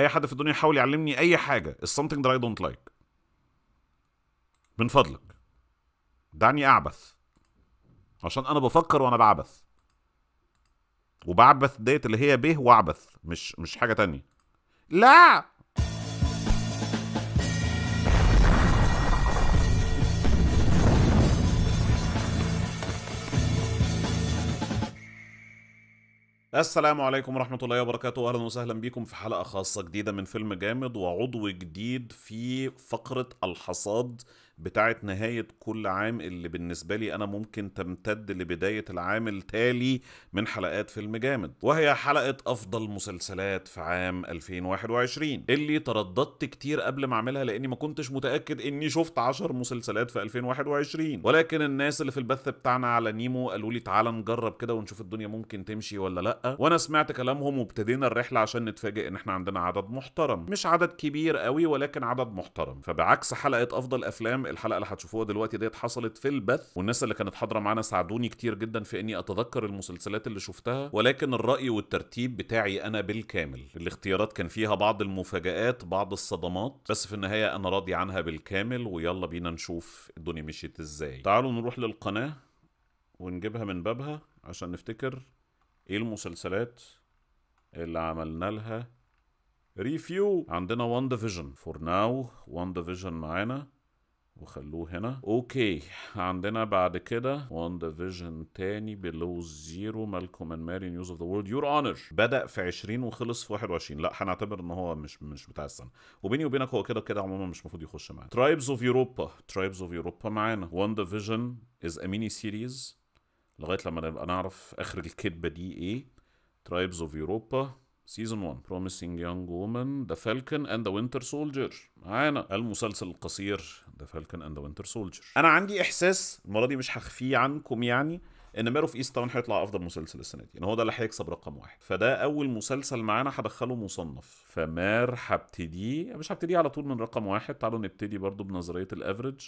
اي حد في الدنيا يحاول يعلمني اي حاجه it's something that I don't like من فضلك دعني اعبث عشان انا بفكر وانا بعبث وبعبث ديت اللي هي به واعبث مش مش حاجه تانية لا السلام عليكم ورحمة الله وبركاته أهلا وسهلا بكم في حلقة خاصة جديدة من فيلم جامد وعضو جديد في فقرة الحصاد بتاعت نهايه كل عام اللي بالنسبه لي انا ممكن تمتد لبدايه العام التالي من حلقات فيلم جامد وهي حلقه افضل مسلسلات في عام 2021 اللي ترددت كتير قبل ما اعملها لاني ما كنتش متاكد اني شفت 10 مسلسلات في 2021 ولكن الناس اللي في البث بتاعنا على نيمو قالوا لي تعالى نجرب كده ونشوف الدنيا ممكن تمشي ولا لا وانا سمعت كلامهم وابتدينا الرحله عشان نتفاجئ ان احنا عندنا عدد محترم مش عدد كبير قوي ولكن عدد محترم فبعكس حلقه افضل افلام الحلقه اللي هتشوفوها دلوقتي ديت حصلت في البث والناس اللي كانت حاضره معانا ساعدوني كتير جدا في اني اتذكر المسلسلات اللي شفتها ولكن الراي والترتيب بتاعي انا بالكامل الاختيارات كان فيها بعض المفاجات بعض الصدمات بس في النهايه انا راضي عنها بالكامل ويلا بينا نشوف الدنيا مشيت ازاي تعالوا نروح للقناه ونجيبها من بابها عشان نفتكر ايه المسلسلات اللي عملنا لها ريفيو عندنا وان ديفيجن فور ناو وان ديفيجن معانا وخلوه هنا اوكي عندنا بعد كده وان ديفيجن تاني بلو زيرو مالكوم اند ماري نيوز اوف ذا وورلد يور اونر بدا في 20 وخلص في 21 لا هنعتبر ان هو مش مش بتاع السنه وبيني وبينك هو كده كده عموما مش المفروض يخش معانا ترايبز اوف يوروبا ترايبز اوف يوروبا معانا وان ديفيجن از اميني سيريز لغايه لما نبقى نعرف اخر الكذبه دي ايه ترايبز اوف يوروبا سيزون 1 بروميسينج يونج وومن ذا فالكن اند ذا وينتر سولجر معانا المسلسل القصير ذا فالكن اند ذا وينتر سولجر انا عندي احساس المره دي مش هخفيه عنكم يعني ان مير اوف ايست تاون هيطلع افضل مسلسل السنه دي يعني هو ده اللي هيكسب رقم واحد فده اول مسلسل معانا هدخله مصنف فمار هبتدي مش هبتدي على طول من رقم واحد تعالوا نبتدي برضو بنظريه الافريج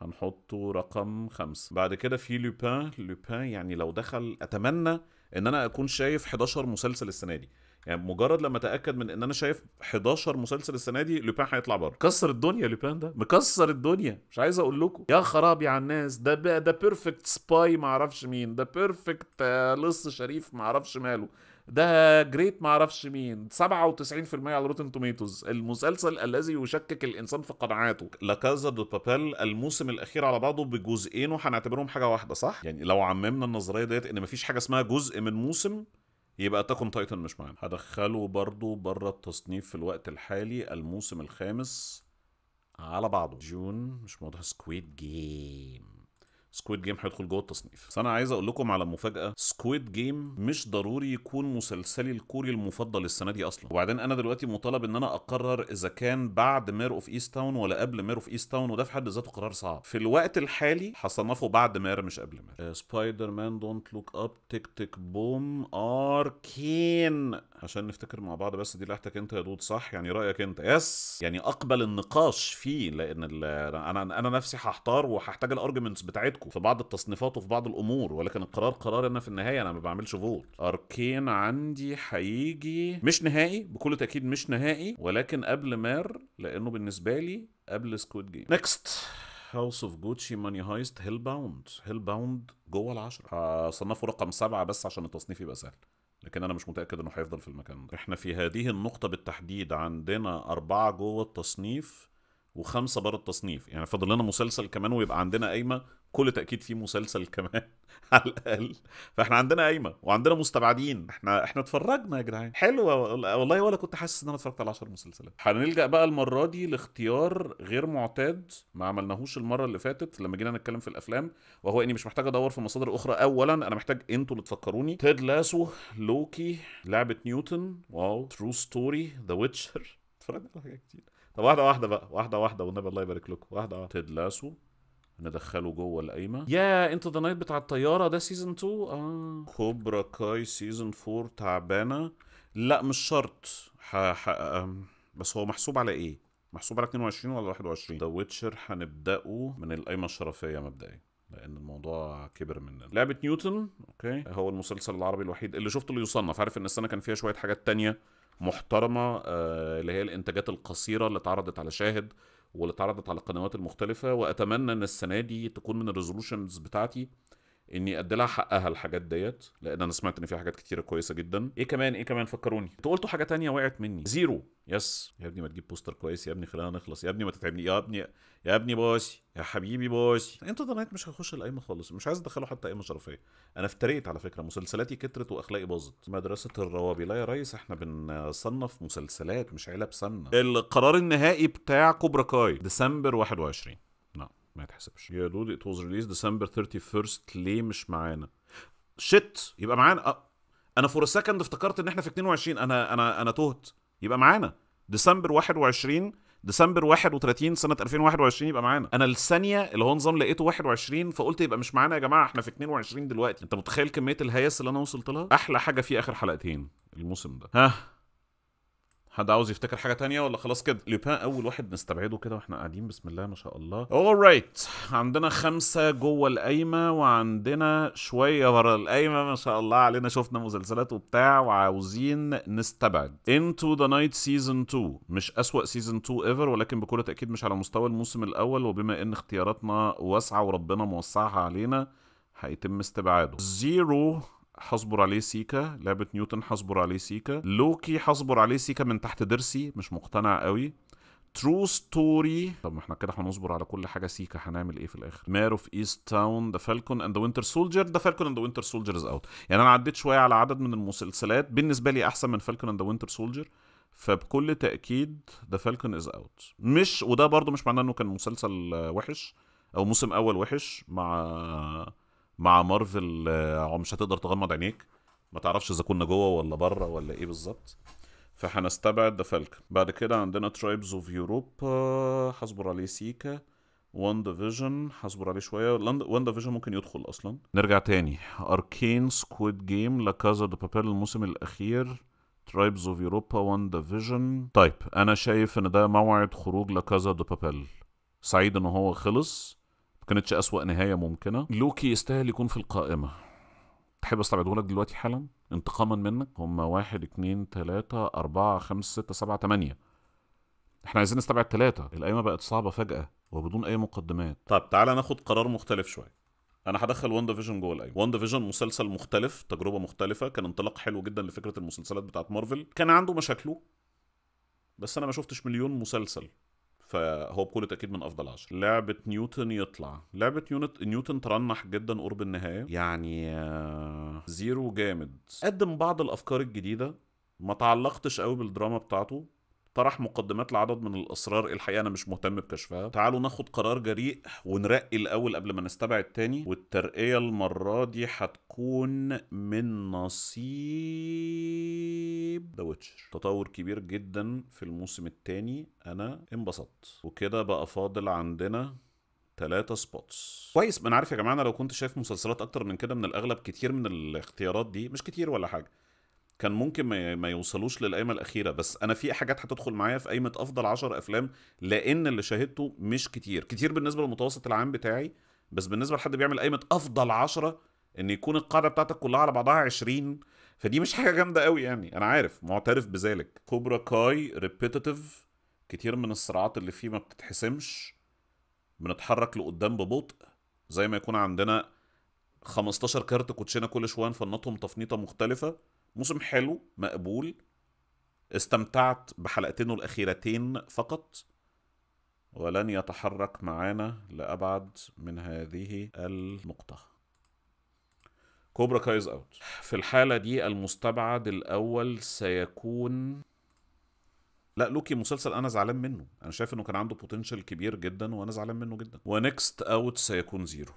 هنحطه رقم خمسة بعد كده في لوبان لوبان يعني لو دخل اتمنى ان انا اكون شايف 11 مسلسل السنه دي يعني مجرد لما اتاكد من ان انا شايف 11 مسلسل السنه دي لوبان هيطلع بره كسر الدنيا لوبان ده مكسر الدنيا مش عايز اقول لكم يا خرابي على الناس ده ده بيرفكت سباي ما اعرفش مين ده بيرفكت آه، لص شريف ما اعرفش ماله ده جريت ما اعرفش مين 97% على روتن توميتوز المسلسل الذي يشكك الانسان في قناعاته لا كازا دو بابيل الموسم الاخير على بعضه بجزئين وهنعتبرهم حاجه واحده صح يعني لو عممنا النظريه ديت ان مفيش حاجه اسمها جزء من موسم يبقى تاكون تايتن مش معانا هدخله برضو بره التصنيف في الوقت الحالي الموسم الخامس على بعضه جون مش موضوع سكويد جيم سكويد جيم هيدخل جوه التصنيف بس انا عايز اقول لكم على مفاجاه سكويد جيم مش ضروري يكون مسلسلي الكوري المفضل السنه دي اصلا وبعدين انا دلوقتي مطالب ان انا اقرر اذا كان بعد مير اوف ايست تاون ولا قبل مير اوف ايست تاون وده في حد ذاته قرار صعب في الوقت الحالي هصنفه بعد مير مش قبل مير سبايدر مان دونت لوك اب تيك تيك بوم اركين عشان نفتكر مع بعض بس دي لحتك انت يا دود صح يعني رايك انت يس يعني اقبل النقاش فيه لان انا انا نفسي هحتار وهحتاج الارجيومنتس بتاعتكم في بعض التصنيفات وفي بعض الامور ولكن القرار قرار انا في النهايه انا ما بعملش فوت اركين عندي هيجي مش نهائي بكل تاكيد مش نهائي ولكن قبل مار لانه بالنسبه لي قبل سكويد جيم نكست هاوس اوف جوتشي ماني هايست هيل باوند هيل باوند جوه العشرة هصنفه رقم سبعة بس عشان التصنيف يبقى سهل لكن انا مش متاكد انه هيفضل في المكان ده احنا في هذه النقطه بالتحديد عندنا اربعه جوه التصنيف وخمسه بره التصنيف يعني فاضل لنا مسلسل كمان ويبقى عندنا قايمه كل تاكيد في مسلسل كمان على الاقل فاحنا عندنا قايمه وعندنا مستبعدين احنا احنا اتفرجنا يا جدعان حلوه والله ولا كنت حاسس ان انا اتفرجت على 10 مسلسلات هنلجا بقى المره دي لاختيار غير معتاد ما عملناهوش المره اللي فاتت لما جينا نتكلم في الافلام وهو اني مش محتاج ادور في مصادر اخرى اولا انا محتاج انتوا اللي تفكروني تيد لاسو لوكي لعبه نيوتن واو ترو ستوري ذا ويتشر اتفرجنا على حاجات كتير طب واحده واحده بقى واحده واحده والنبي الله يبارك لكم واحده واحده تيد لاسو ندخله جوه القايمه يا انت ذا نايت بتاع الطياره ده سيزون 2 اه كوبرا كاي سيزون 4 تعبانه لا مش شرط ح... بس هو محسوب على ايه محسوب على 22 ولا 21 ذا ويتشر هنبداه من القايمه الشرفيه مبدئيا لان الموضوع كبر مننا لعبه نيوتن اوكي هو المسلسل العربي الوحيد اللي شفته اللي يصنف عارف ان السنه كان فيها شويه حاجات تانية محترمه آه اللي هي الانتاجات القصيره اللي اتعرضت على شاهد واللي اتعرضت على القنوات المختلفه واتمنى ان السنه دي تكون من الريزولوشنز بتاعتي اني ادي لها حقها الحاجات ديت لان انا سمعت ان في حاجات كتيره كويسه جدا ايه كمان ايه كمان فكروني انتوا قلتوا حاجه تانية وقعت مني زيرو يس يا ابني ما تجيب بوستر كويس يا ابني خلينا نخلص يا ابني ما تتعبني يا ابني يا ابني باسي يا حبيبي باسي انتوا ذا نايت مش هخش القايمه خالص مش عايز ادخله حتى قايمه شرفيه انا افتريت على فكره مسلسلاتي كترت واخلاقي باظت مدرسه الروابي لا يا ريس احنا بنصنف مسلسلات مش علب سمنه القرار النهائي بتاع كوبرا كاي ديسمبر 21 ما يتحسبش يا دود ات واز ريليز ديسمبر 31 ليه مش معانا شت يبقى معانا آه، انا فور سكند افتكرت ان احنا في 22 انا انا انا تهت يبقى معانا ديسمبر 21 ديسمبر 31 سنه 2021 يبقى معانا انا الثانيه اللي هو نظام لقيته 21 فقلت يبقى مش معانا يا جماعه احنا في 22 دلوقتي انت متخيل كميه الهياس اللي انا وصلت لها احلى حاجه في اخر حلقتين الموسم ده ها حد عاوز يفتكر حاجه تانية ولا خلاص كده لوبان اول واحد نستبعده كده واحنا قاعدين بسم الله ما شاء الله اورايت right. عندنا خمسه جوه القايمه وعندنا شويه ورا القايمه ما شاء الله علينا شفنا مسلسلات وبتاع وعاوزين نستبعد انتو ذا نايت سيزون 2 مش اسوأ سيزون 2 ايفر ولكن بكل تاكيد مش على مستوى الموسم الاول وبما ان اختياراتنا واسعه وربنا موسعها علينا هيتم استبعاده زيرو حصبر عليه سيكا لعبه نيوتن حصبر عليه سيكا لوكي حصبر عليه سيكا من تحت ضرسي مش مقتنع قوي ترو ستوري طب ما احنا كده هنصبر على كل حاجه سيكا هنعمل ايه في الاخر مير اوف ايست تاون ذا فالكون اند ذا وينتر سولجر ذا فالكون اند ذا وينتر سولجر از اوت يعني انا عديت شويه على عدد من المسلسلات بالنسبه لي احسن من فالكون اند ذا وينتر سولجر فبكل تاكيد ذا فالكون از اوت مش وده برضه مش معناه انه كان مسلسل آه، وحش او موسم اول وحش مع مع مارفل آه، مش هتقدر تغمض عينيك ما تعرفش اذا كنا جوه ولا بره ولا ايه بالظبط فهنستبعد ذا فالكن بعد كده عندنا ترايبز اوف يوروب هصبر عليه سيكا وان ديفيجن هصبر عليه شويه وان ديفيجن ممكن يدخل اصلا نرجع تاني اركين سكويد جيم لا كازا دو بابيل الموسم الاخير ترايبز اوف يوروبا وان ديفيجن طيب انا شايف ان ده موعد خروج لا كازا دو بابيل سعيد ان هو خلص كانتش أسوأ نهاية ممكنة لوكي يستاهل يكون في القائمة تحب استبعده لك دلوقتي حالا انتقاما منك هم واحد اتنين تلاتة أربعة خمسة ستة سبعة تمانية احنا عايزين نستبعد تلاتة القايمة بقت صعبة فجأة وبدون أي مقدمات طب تعالى ناخد قرار مختلف شوية انا هدخل وان فيجن جوه القايمه وان فيجن مسلسل مختلف تجربه مختلفه كان انطلاق حلو جدا لفكره المسلسلات بتاعت مارفل كان عنده مشاكله بس انا ما شفتش مليون مسلسل فهو بكل تاكيد من افضل 10 لعبه نيوتن يطلع لعبه يونت نيوتن ترنح جدا قرب النهايه يعني آه، زيرو جامد قدم بعض الافكار الجديده ما تعلقتش قوي بالدراما بتاعته طرح مقدمات لعدد من الاسرار الحقيقه انا مش مهتم بكشفها تعالوا ناخد قرار جريء ونرقي الاول قبل ما نستبعد تاني والترقيه المره دي هتكون من نصيب ذا ويتشر تطور كبير جدا في الموسم الثاني انا انبسطت وكده بقى فاضل عندنا ثلاثة سبوتس كويس ما انا عارف يا جماعه انا لو كنت شايف مسلسلات اكتر من كده من الاغلب كتير من الاختيارات دي مش كتير ولا حاجه كان ممكن ما, ما يوصلوش للقائمه الاخيره بس انا في حاجات هتدخل معايا في قائمه افضل 10 افلام لان اللي شاهدته مش كتير كتير بالنسبه للمتوسط العام بتاعي بس بالنسبه لحد بيعمل قائمه افضل 10 ان يكون القاعده بتاعتك كلها على بعضها 20 فدي مش حاجه جامده قوي يعني انا عارف معترف بذلك كوبرا كاي ريبيتيتيف كتير من الصراعات اللي فيه ما بتتحسمش بنتحرك لقدام ببطء زي ما يكون عندنا 15 كارت كوتشينه كل شويه نفنطهم تفنيطه مختلفه موسم حلو مقبول استمتعت بحلقتين الأخيرتين فقط ولن يتحرك معانا لأبعد من هذه النقطة كوبرا كايز أوت في الحالة دي المستبعد الأول سيكون لا لوكي مسلسل انا زعلان منه انا شايف انه كان عنده بوتنشال كبير جدا وانا زعلان منه جدا ونكست اوت سيكون زيرو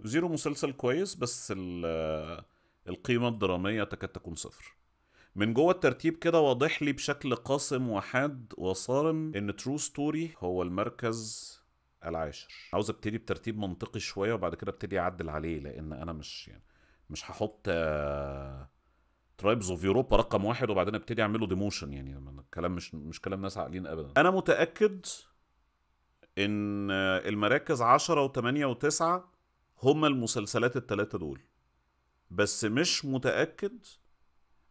زيرو مسلسل كويس بس ال القيمة الدرامية تكاد تكون صفر من جوه الترتيب كده واضح لي بشكل قاسم وحاد وصارم ان ترو ستوري هو المركز العاشر عاوز ابتدي بترتيب منطقي شويه وبعد كده ابتدي اعدل عليه لان انا مش يعني مش هحط ترايبز اوف يوروبا رقم واحد وبعدين ابتدي اعمله ديموشن يعني الكلام مش مش كلام ناس عاقلين ابدا انا متاكد ان آه، المراكز 10 و8 و9 هما المسلسلات الثلاثه دول بس مش متاكد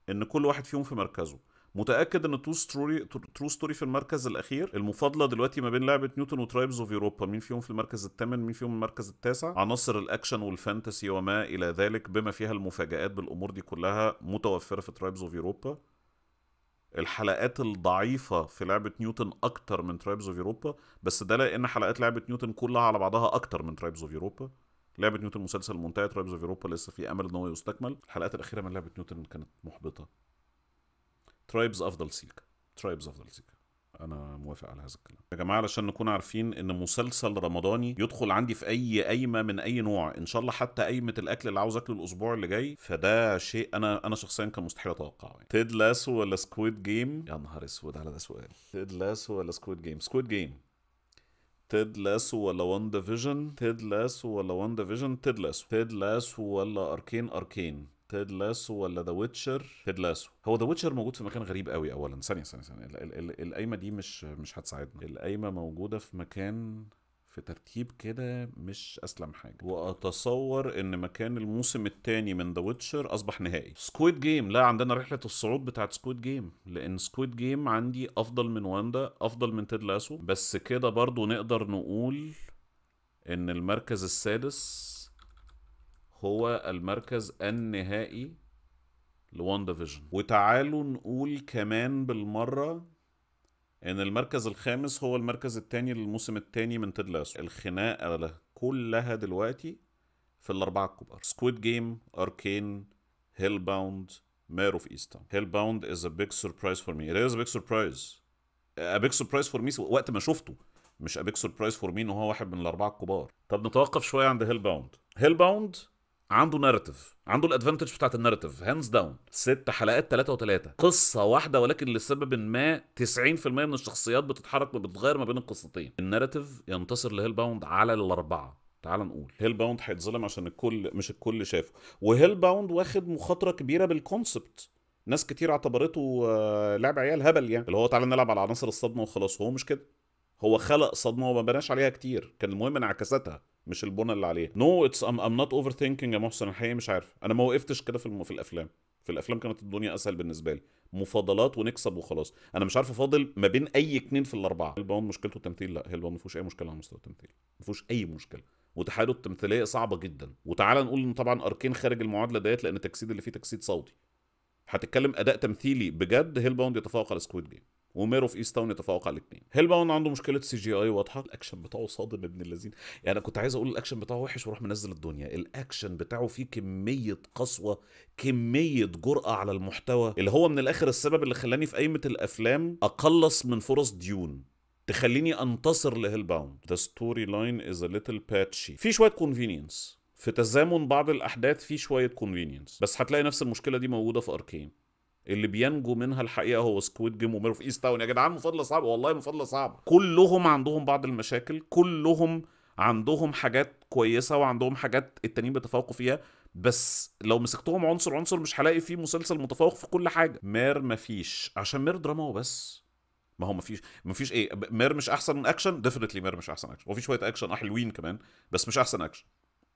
ان كل واحد فيهم في مركزه متاكد ان تو ستوري ترو ستوري في المركز الاخير المفاضله دلوقتي ما بين لعبه نيوتن وترايبز اوف يوروبا مين فيهم في المركز الثامن مين فيهم في المركز التاسع عناصر الاكشن والفانتسي وما الى ذلك بما فيها المفاجات بالامور دي كلها متوفره في ترايبز اوف يوروبا الحلقات الضعيفة في لعبة نيوتن أكتر من ترايبز اوف يوروبا بس ده لأن حلقات لعبة نيوتن كلها على بعضها أكتر من ترايبز اوف يوروبا لعبه نيوتن مسلسل منتهى ترايبز اوف اوروبا لسه في امل ان هو يستكمل الحلقات الاخيره من لعبه نيوتن كانت محبطه ترايبز افضل سيك ترايبز افضل سيك انا موافق على هذا الكلام يا جماعه علشان نكون عارفين ان مسلسل رمضاني يدخل عندي في اي قايمه من اي نوع ان شاء الله حتى قايمه الاكل اللي عاوز اكله الاسبوع اللي جاي فده شيء انا انا شخصيا كان مستحيل اتوقعه يعني تيد لاسو ولا سكويد جيم يا نهار اسود على ده سؤال تيد لاسو ولا سكويد جيم سكويد جيم تيد لاسو ولا وان ديفيجن تيد لاسو ولا وان ديفيجن تيد لاسو تيد لاسو ولا اركين اركين تيد لاسو ولا ذا ويتشر تيد لاسو هو ذا ويتشر موجود في مكان غريب قوي اولا ثانيه ثانيه ثانيه القايمه دي مش مش هتساعدنا القايمه موجوده في مكان في ترتيب كده مش اسلم حاجه واتصور ان مكان الموسم الثاني من ذا ويتشر اصبح نهائي سكويد جيم لا عندنا رحله الصعود بتاعت سكويد جيم لان سكويد جيم عندي افضل من واندا افضل من تيد لاسو بس كده برضو نقدر نقول ان المركز السادس هو المركز النهائي لواندا فيجن وتعالوا نقول كمان بالمره ان المركز الخامس هو المركز الثاني للموسم الثاني من تيد لاسو الخناقه كلها دلوقتي في الاربعه الكبار سكويد جيم اركين هيل باوند مير اوف ايستون هيل باوند از ا بيج سربرايز فور مي ات از بيج سربرايز ا بيج سربرايز فور مي وقت ما شفته مش ا بيج سربرايز فور مي ان هو واحد من الاربعه الكبار طب نتوقف شويه عند هيل باوند هيل باوند عنده ناريتيف عنده الادفانتج بتاعت الناريتيف هاندز داون ست حلقات ثلاثة وثلاثة قصة واحدة ولكن لسبب ما 90% من الشخصيات بتتحرك بتتغير ما بين القصتين الناريتيف ينتصر لهيل باوند على الأربعة تعال نقول هيل باوند هيتظلم عشان الكل مش الكل شافه وهيل باوند واخد مخاطرة كبيرة بالكونسبت ناس كتير اعتبرته آه، لعب عيال هبل يعني اللي هو تعالى نلعب على عناصر الصدمة وخلاص هو مش كده هو خلق صدمة وما بناش عليها كتير كان المهم انعكاساتها مش البنى اللي عليها نو اتس ام نوت اوفر ثينكينج يا محسن الحقيقه مش عارف انا ما وقفتش كده في الم... في الافلام في الافلام كانت الدنيا اسهل بالنسبه لي مفاضلات ونكسب وخلاص انا مش عارف افاضل ما بين اي اتنين في الاربعه هيلباون مشكلته التمثيل لا هيلباون ما فيهوش اي مشكله على مستوى التمثيل ما فيهوش اي مشكله وتحايله التمثيليه صعبه جدا وتعالى نقول ان طبعا اركين خارج المعادله ديت لان التجسيد اللي فيه تجسيد صوتي هتتكلم اداء تمثيلي بجد هيلباوند يتفوق على سكويد جيم وميرو في ايست تاون يتفوق على الاثنين هيل باون عنده مشكله سي جي اي واضحه الاكشن بتاعه صادم ابن اللذين يعني انا كنت عايز اقول الاكشن بتاعه وحش وراح منزل الدنيا الاكشن بتاعه فيه كميه قسوه كميه جرأه على المحتوى اللي هو من الاخر السبب اللي خلاني في قائمه الافلام اقلص من فرص ديون تخليني انتصر لهيل باوند ذا ستوري لاين از ا ليتل باتشي في شويه كونفينينس في تزامن بعض الاحداث في شويه كونفينينس بس هتلاقي نفس المشكله دي موجوده في اركين اللي بينجو منها الحقيقه هو سكويد جيم وميرف ايست تاون يا جدعان مفضله صعبه والله مفضله صعبه كلهم عندهم بعض المشاكل كلهم عندهم حاجات كويسه وعندهم حاجات التانيين بيتفوقوا فيها بس لو مسكتهم عنصر عنصر مش هلاقي فيه مسلسل متفوق في كل حاجه مير مفيش عشان مير دراما وبس ما هو مفيش مفيش ايه مير مش احسن اكشن ديفينتلي مير مش احسن اكشن وفي شويه اكشن حلوين كمان بس مش احسن اكشن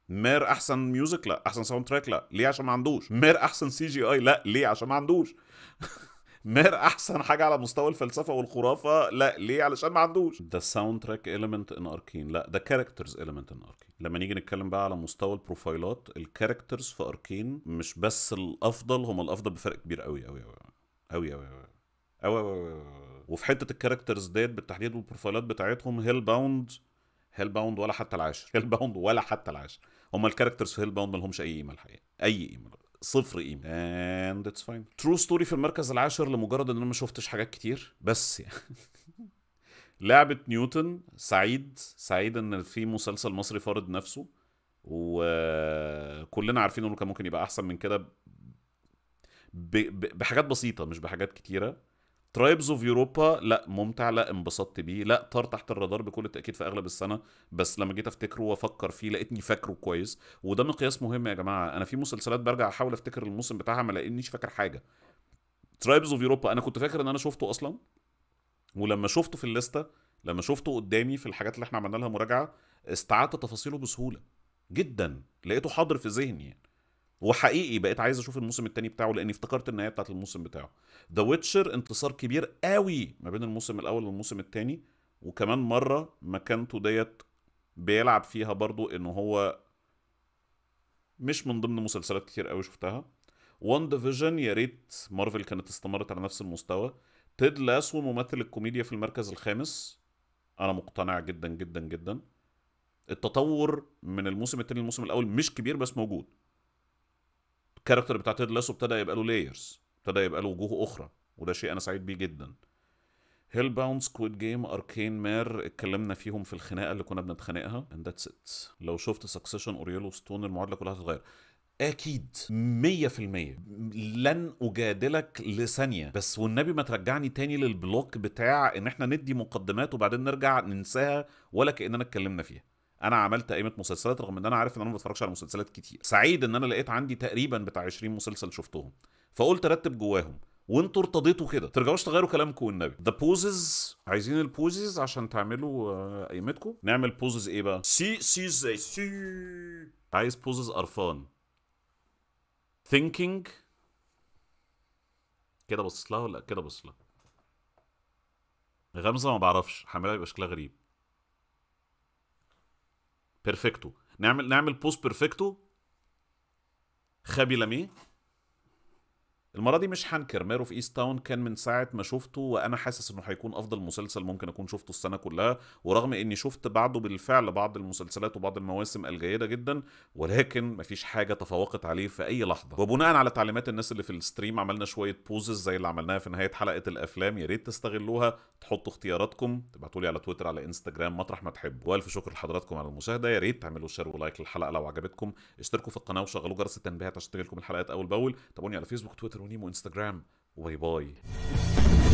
مير احسن ميوزك لا احسن ساوند تراك لا ليه عشان ما عندوش مير احسن سي جي اي لا ليه عشان ما عندوش مير احسن حاجه على مستوى الفلسفه والخرافه لا ليه علشان ما عندوش ده ساوند تراك اليمنت ان اركين لا ده كاركترز اليمنت ان اركين لما نيجي نتكلم بقى على مستوى البروفايلات الكاركترز في اركين مش بس الافضل هم الافضل بفرق كبير قوي قوي قوي قوي قوي قوي قوي وفي حته الكاركترز ديت بالتحديد والبروفايلات بتاعتهم هيل باوند هيل باوند ولا حتى العاشر هيل باوند ولا حتى العاشر هم الكاركترز في هيل باوند ما لهمش اي قيمه الحقيقه اي قيمه صفر قيمه اند اتس فاين ترو ستوري في المركز العاشر لمجرد ان انا ما شفتش حاجات كتير بس يعني لعبه نيوتن سعيد سعيد ان في مسلسل مصري فارض نفسه وكلنا عارفين انه كان ممكن يبقى احسن من كده ب... ب... بحاجات بسيطه مش بحاجات كتيره ترايبز اوف يوروبا لا ممتع لا انبسطت بيه لا طار تحت الرادار بكل تاكيد في اغلب السنه بس لما جيت افتكره وافكر فيه لقيتني فاكره كويس وده مقياس مهم يا جماعه انا في مسلسلات برجع احاول افتكر الموسم بتاعها ما لقينيش فاكر حاجه ترايبز اوف يوروبا انا كنت فاكر ان انا شفته اصلا ولما شفته في الليسته لما شفته قدامي في الحاجات اللي احنا عملنا لها مراجعه استعدت تفاصيله بسهوله جدا لقيته حاضر في ذهني يعني. وحقيقي بقيت عايز اشوف الموسم الثاني بتاعه لاني افتكرت النهايه بتاعت الموسم بتاعه ذا ويتشر انتصار كبير قوي ما بين الموسم الاول والموسم الثاني وكمان مره مكانته ديت بيلعب فيها برضو ان هو مش من ضمن مسلسلات كتير قوي شفتها وان ديفيجن يا ريت مارفل كانت استمرت على نفس المستوى تيد لاسو ممثل الكوميديا في المركز الخامس انا مقتنع جدا جدا جدا التطور من الموسم الثاني للموسم الاول مش كبير بس موجود الكاركتر بتاع تيد لاسو ابتدى يبقى له لايرز ابتدى يبقى له وجوه اخرى وده شيء انا سعيد بيه جدا هيل باوند سكويد جيم اركين مير اتكلمنا فيهم في الخناقه اللي كنا بنتخانقها اند ذاتس ات لو شفت سكسيشن يلو ستون المعادله كلها هتتغير اكيد 100% لن اجادلك لثانيه بس والنبي ما ترجعني تاني للبلوك بتاع ان احنا ندي مقدمات وبعدين نرجع ننساها ولا كاننا اتكلمنا فيها انا عملت قائمه مسلسلات رغم ان انا عارف ان انا ما بتفرجش على مسلسلات كتير سعيد ان انا لقيت عندي تقريبا بتاع 20 مسلسل شفتهم فقلت ارتب جواهم وانتوا ارتضيتوا كده ترجعوش تغيروا كلامكم والنبي ذا بوزز عايزين البوزز عشان تعملوا آه، قيمتكم نعمل بوزز ايه بقى سي سي زي سي عايز بوزز قرفان ثينكينج كده بصيت لها ولا كده بصيت لها غمزه ما بعرفش حملها يبقى شكلها غريب بيرفكتو نعمل نعمل بوست بيرفكتو خابي لاميه المره دي مش هنكر مير اوف ايست تاون كان من ساعه ما شفته وانا حاسس انه هيكون افضل مسلسل ممكن اكون شفته السنه كلها ورغم اني شفت بعده بالفعل بعض المسلسلات وبعض المواسم الجيده جدا ولكن مفيش حاجه تفوقت عليه في اي لحظه وبناء على تعليمات الناس اللي في الستريم عملنا شويه بوزز زي اللي عملناها في نهايه حلقه الافلام يا ريت تستغلوها تحطوا اختياراتكم تبعتوا لي على تويتر على انستجرام مطرح ما تحبوا والف شكر لحضراتكم على المشاهده يا ريت تعملوا شير ولايك للحلقه لو عجبتكم اشتركوا في القناه وشغلوا جرس التنبيهات عشان تجيلكم الحلقات اول باول تابعوني على فيسبوك تويتر ونيمو انستجرام وباي باي